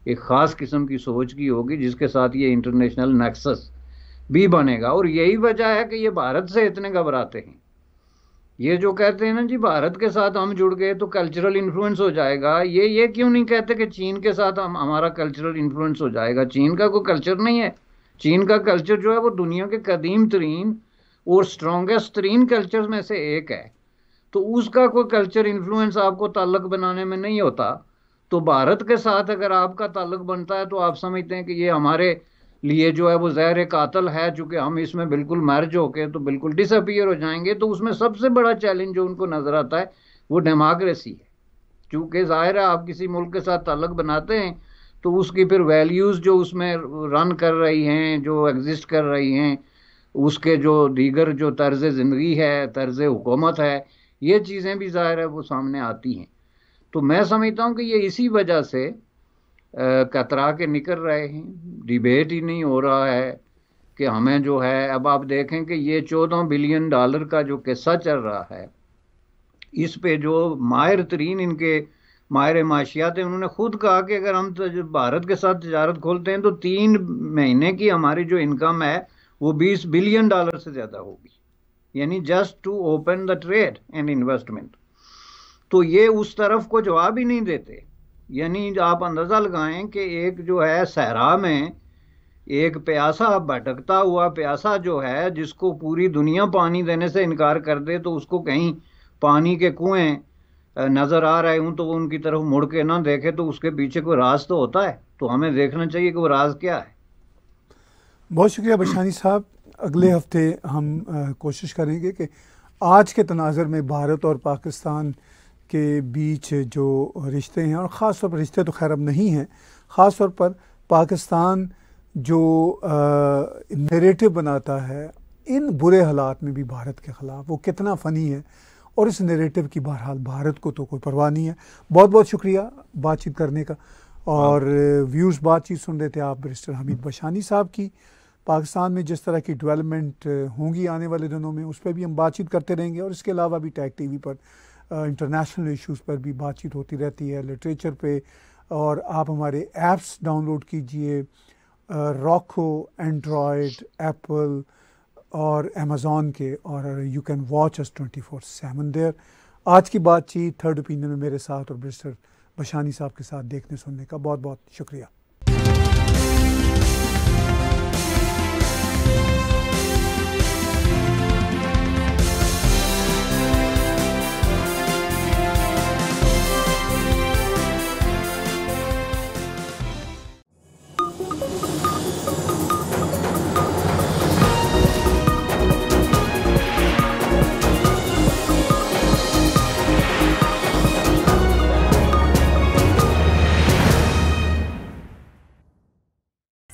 Speaker 2: एक ख़ास किस्म की सोच की होगी जिसके साथ ये इंटरनेशनल नेक्सस भी बनेगा और यही वजह है कि ये भारत से इतने घबराते हैं ये जो कहते हैं ना जी भारत के साथ हम जुड़ गए तो कल्चरल इन्फ्लुएंस हो जाएगा ये ये क्यों नहीं कहते कि चीन के साथ हम हमारा कल्चरल इन्फ्लुएंस हो जाएगा चीन का कोई कल्चर नहीं है चीन का कल्चर जो है वो दुनिया के कदीम तरीन और स्ट्रोंगेस्ट तरीन कल्चर में से एक है तो उसका कोई कल्चर इन्फ्लुएंस आपको ताल्लक बनाने में नहीं होता तो भारत के साथ अगर आपका ताल्लक बनता है तो आप समझते हैं कि ये हमारे लिए जो है वो जहर कातल है चूँकि हम इसमें बिल्कुल मर्ज होके तो बिल्कुल डिसअपियर हो जाएंगे तो उसमें सबसे बड़ा चैलेंज जो उनको नज़र आता है वो डेमोक्रेसी है चूँकि ज़ाहिर है आप किसी मुल्क के साथ अलग बनाते हैं तो उसकी फिर वैल्यूज़ जो उसमें रन कर रही हैं जो एग्जिस्ट कर रही हैं उसके जो दीगर जो तर्ज ज़िंदगी है तर्ज हुकूमत है ये चीज़ें भी ज़ाहिर है वो सामने आती हैं तो मैं समझता हूँ कि ये इसी वजह से कतरा के निकल रहे हैं डिबेट ही नहीं हो रहा है कि हमें जो है अब आप देखें कि ये चौदह बिलियन डॉलर का जो किस्सा चल रहा है इस पे जो माहिर तरीन इनके माहिर माशियात हैं उन्होंने खुद कहा कि अगर हम तो भारत के साथ तजारत खोलते हैं तो तीन महीने की हमारी जो इनकम है वो बीस बिलियन डॉलर से ज़्यादा होगी यानी just to open the trade and investment तो ये उस तरफ को जवाब ही नहीं देते यानी आप अंदाज़ा लगाएं कि एक जो है सहरा में एक प्यासा भटकता हुआ प्यासा जो है जिसको पूरी दुनिया पानी देने से इनकार कर दे तो उसको कहीं पानी के कुएं नज़र आ रहे हूँ तो वो उनकी तरफ मुड़ के ना देखे तो उसके पीछे कोई राज तो होता है तो हमें देखना चाहिए कि वो राज क्या है
Speaker 1: बहुत शुक्रिया बशानी साहब अगले हफ्ते हम आ, कोशिश करेंगे कि आज के तनाजर में भारत और पाकिस्तान के बीच जो रिश्ते हैं और ख़ास तौर पर रिश्ते तो खैर अब नहीं हैं ख़ास तौर पर पाकिस्तान जो नरेटिव बनाता है इन बुरे हालात में भी भारत के ख़िलाफ़ वो कितना फ़नी है और इस नरेटिव की बहरहाल भारत को तो कोई परवाह नहीं है बहुत बहुत शुक्रिया बातचीत करने का और व्यूज़ बातचीत सुन रहे थे आप मिनिस्टर हमीद बशानी साहब की पाकिस्तान में जिस तरह की डेवलपमेंट होंगी आने वाले दिनों में उस पर भी हम बातचीत करते रहेंगे और इसके अलावा भी टैग टीवी पर इंटरनेशनल इश्यूज़ पर भी बातचीत होती रहती है लिटरेचर पे और आप हमारे ऐप्स डाउनलोड कीजिए रॉको एंड्रॉयड एप्पल और अमेज़ोन के और you can watch us twenty four seven there आज की बातचीत थर्ड ओपिनियन में मेरे साथ और मिस्टर बशानी साहब के साथ देखने सुनने का बहुत बहुत शुक्रिया